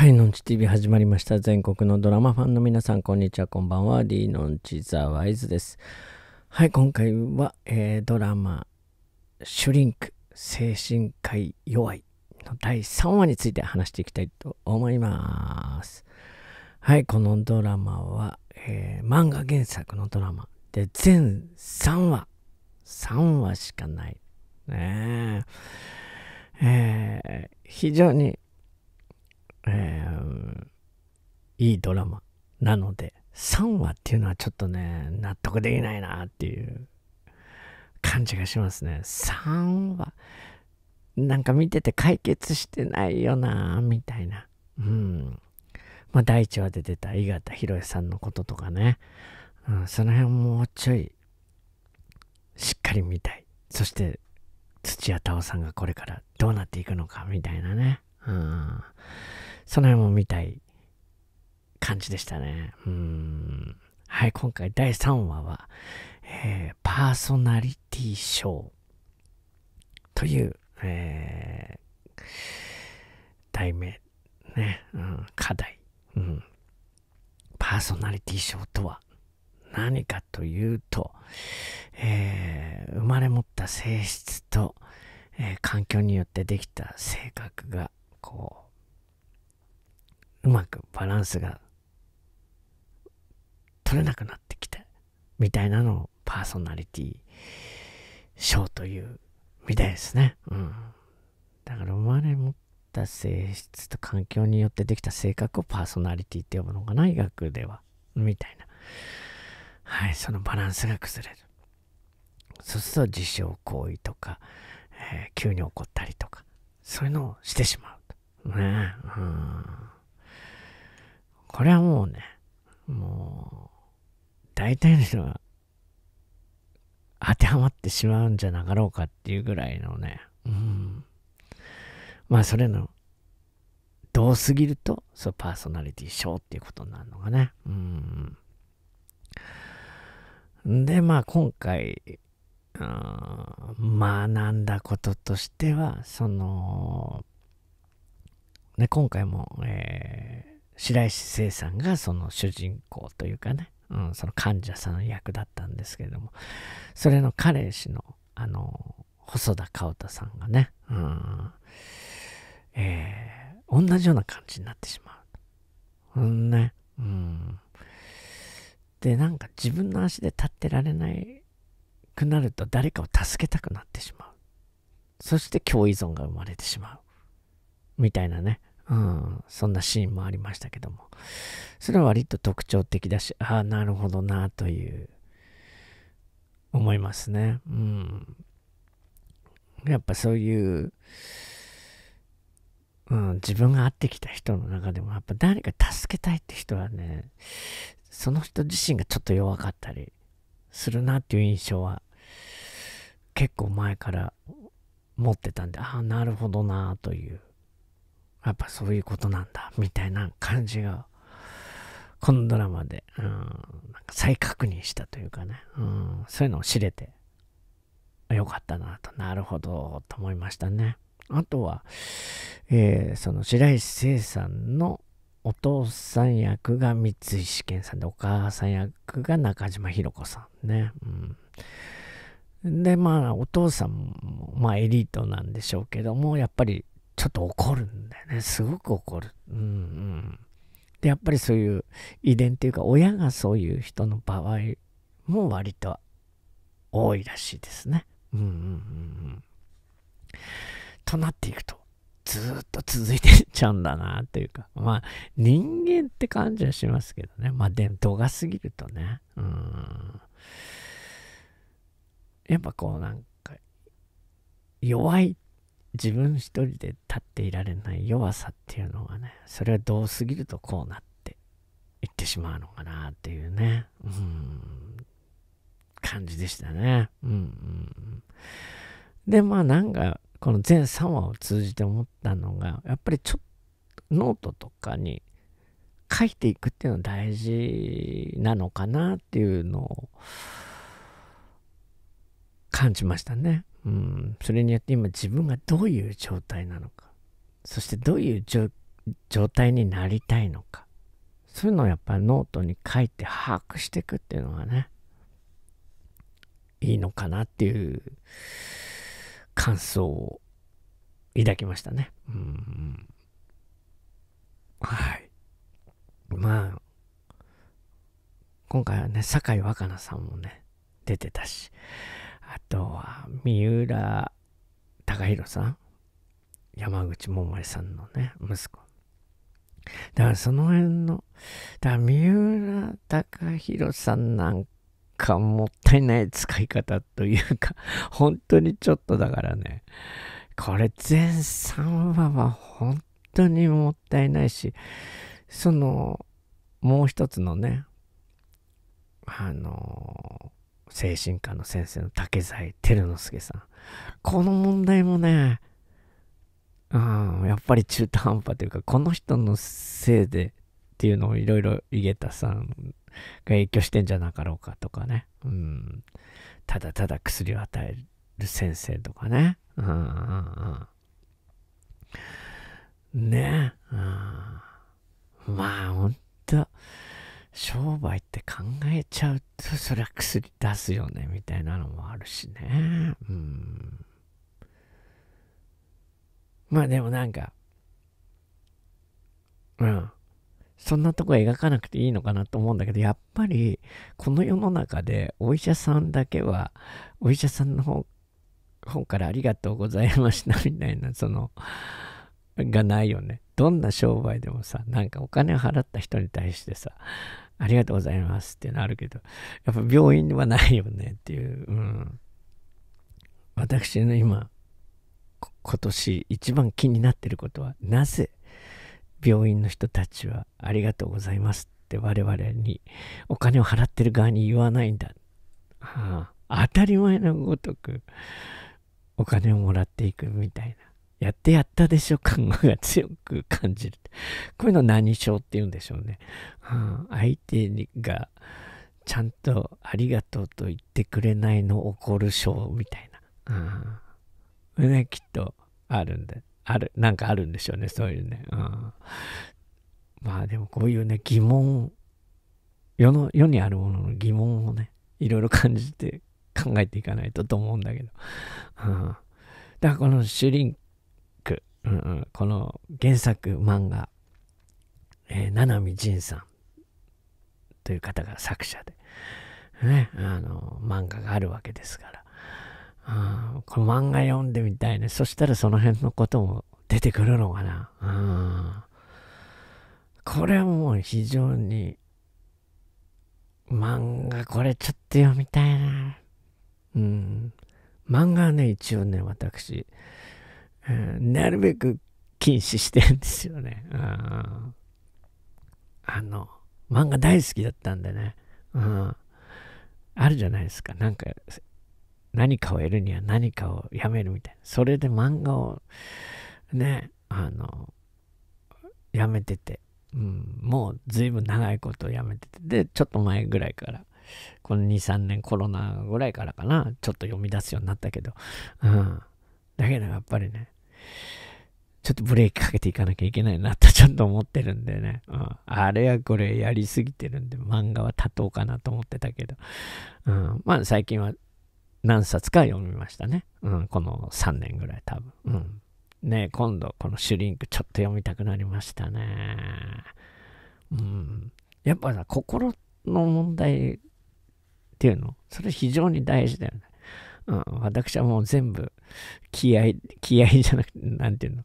はい、のんち TV 始まりました。全国のドラマファンの皆さん、こんにちは、こんばんは。D のんちザワイズです。はい、今回は、えー、ドラマ、シュリンク、精神科医弱いの第3話について話していきたいと思います。はい、このドラマは、えー、漫画原作のドラマで、全3話、3話しかない。ねえー、非常にえー、いいドラマなので、3話っていうのはちょっとね、納得できないなっていう感じがしますね。3話、なんか見てて解決してないよなみたいな。うん。まあ、第1話で出た井形恵さんのこととかね、うん、その辺もうちょい、しっかり見たい。そして、土屋太鳳さんがこれからどうなっていくのかみたいなね。うん。その辺も見たい感じでしたね。うん。はい、今回第3話は、えー、パーソナリティショーという、えー、題名、ね、うん、課題、うん。パーソナリティショーとは何かというと、えー、生まれ持った性質と、え環境によってできた性格が、こう、うまくバランスが取れなくなってきてみたいなのをパーソナリティ賞というみたいですね。うん。だから生まれ持った性質と環境によってできた性格をパーソナリティって呼ぶのがな医学ではみたいな。はい、そのバランスが崩れる。そうすると自傷行為とか、えー、急に怒ったりとかそういうのをしてしまうと。ねうんこれはもうね、もう、大体の人が当てはまってしまうんじゃなかろうかっていうぐらいのね、うん。まあ、それの、どうすぎると、そう、パーソナリティショーっていうことになるのかね。うん。で、まあ、今回、学んだこととしては、その、ね、今回も、えー、白石聖さんがその主人公というかね、うん、その患者さんの役だったんですけれどもそれの彼氏のあの細田香太さんがね、うんえー、同じような感じになってしまう。うんねうん、でなんか自分の足で立ってられなくなると誰かを助けたくなってしまうそして共依存が生まれてしまうみたいなね、うん、そんなシーンもありましたけども。それは割と特徴的だし、ああ、なるほどな、という、思いますね。うん。やっぱそういう、うん、自分が会ってきた人の中でも、やっぱ誰か助けたいって人はね、その人自身がちょっと弱かったりするなっていう印象は、結構前から持ってたんで、ああ、なるほどな、という。やっぱそういうことなんだ、みたいな感じが、このドラマで、うん、なんか再確認したというかね、うん、そういうのを知れて、よかったなと、なるほど、と思いましたね。あとは、えー、その白石聖さんのお父さん役が三石健さんで、お母さん役が中島ひろ子さんね。うん、で、まあ、お父さんも、まあ、エリートなんでしょうけども、やっぱりょっと怒るんだよね。すごく怒る。うんうん。で、やっぱりそういう遺伝っていうか、親がそういう人の場合も割と多いらしいですね。うんうんうんうん。となっていくと、ずっと続いてっちゃうんだなというか、まあ、人間って感じはしますけどね。まあ、伝統が過ぎるとね。うん。やっぱこうなんか、弱いっ自分一人で立っていられない弱さっていうのがねそれはどうすぎるとこうなっていってしまうのかなっていうねうん感じでしたねうんうんでまあなんかこの全3話を通じて思ったのがやっぱりちょっとノートとかに書いていくっていうのは大事なのかなっていうのを感じましたね。うん、それによって今自分がどういう状態なのか、そしてどういう状態になりたいのか、そういうのをやっぱノートに書いて把握していくっていうのがね、いいのかなっていう感想を抱きましたね。うん。はい。まあ、今回はね、酒井若菜さんもね、出てたし、あとは、三浦貴弘さん山口百恵さんのね息子だからその辺のだから三浦貴弘さんなんかもったいない使い方というか本当にちょっとだからねこれ全3話は本当にもったいないしそのもう一つのねあの精神科の先生の竹財照之助さん。この問題もね、うん、やっぱり中途半端というか、この人のせいでっていうのをいろいろ井桁さんが影響してんじゃなかろうかとかね。うん、ただただ薬を与える先生とかね。うんうんうん、ねえ、うん。まあ、ほんと。商売って考えちゃうとそりゃ薬出すよねみたいなのもあるしねうんまあでもなんかうんそんなとこ描かなくていいのかなと思うんだけどやっぱりこの世の中でお医者さんだけはお医者さんの方からありがとうございましたみたいなそのがないよね。どんな商売でもさ、なんかお金を払った人に対してさ、ありがとうございますってなるけど、やっぱ病院はないよねっていう、うん。私の今、今年一番気になってることは、なぜ病院の人たちはありがとうございますって我々にお金を払ってる側に言わないんだ。はあ、当たり前のごとくお金をもらっていくみたいな。やってやったでしょ感が強く感じる。こういうの何症って言うんでしょうね。うん、相手がちゃんとありがとうと言ってくれないの怒る症みたいな。うん、ね、きっとあるんで、ある、なんかあるんでしょうね、そういうね。うん、まあでもこういうね、疑問、世の、世にあるものの疑問をね、いろいろ感じて考えていかないとと思うんだけど。うん、だからこのシュリンうんこの原作漫画、えー、七海仁さんという方が作者で、ね、あの漫画があるわけですから、うん、この漫画読んでみたいねそしたらその辺のことも出てくるのかな、うん、これはもう非常に漫画これちょっと読みたいなうん漫画はね一応ね私うん、なるべく禁止してんですよね。うん、あの、漫画大好きだったんでね。うん、あるじゃないですか。なんか、何かを得るには何かをやめるみたいな。それで漫画をね、あの、やめてて、うん、もうずいぶん長いことやめてて、で、ちょっと前ぐらいから、この2、3年コロナぐらいからかな、ちょっと読み出すようになったけど、うん、だけどやっぱりね、ちょっとブレーキかけていかなきゃいけないなと ちょっと思ってるんでね。うん、あれやこれやりすぎてるんで、漫画は立とうかなと思ってたけど。うん、まあ最近は何冊か読みましたね。うん、この3年ぐらい多分。うん。ね今度このシュリンクちょっと読みたくなりましたね。うん。やっぱさ、心の問題っていうの、それ非常に大事だようん、私はもう全部気合、気合じゃなくて、なんていうの、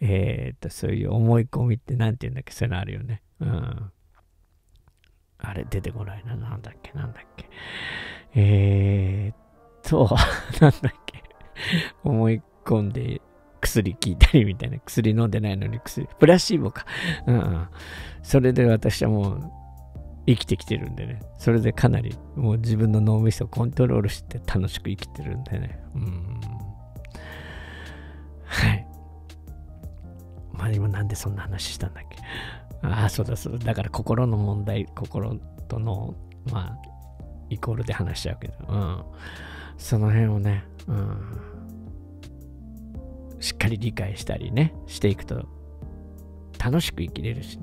えー、っと、そういう思い込みってなんていうんだっけ、そういうのあるよね。うん。あれ、出てこないな。なんだっけ、なんだっけ。えー、っと、なんだっけ。思い込んで薬効いたりみたいな。薬飲んでないのに薬。プラシーボか。うん。それで私はもう、生きてきてるんでねそれでかなりもう自分の脳みそをコントロールして楽しく生きてるんでねうんはいまあ今なんでそんな話したんだっけああそうだそうだだから心の問題心とのまあイコールで話しちゃうけど、うん、その辺をね、うん、しっかり理解したりねしていくと楽しく生きれるし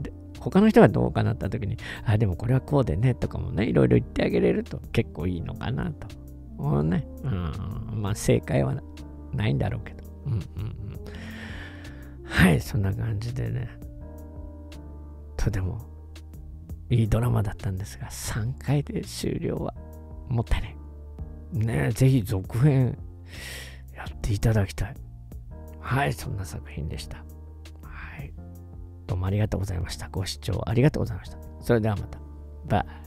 他の人がどうかなった時に、あ、でもこれはこうでね、とかもね、いろいろ言ってあげれると結構いいのかなと。もうね、うん、まあ正解はないんだろうけど。うんうんうん。はい、そんな感じでね、とてもいいドラマだったんですが、3回で終了はもったいない。ねぜひ続編やっていただきたい。はい、そんな作品でした。はい。どうもありがとうございました。ご視聴ありがとうございました。それではまた。バイ。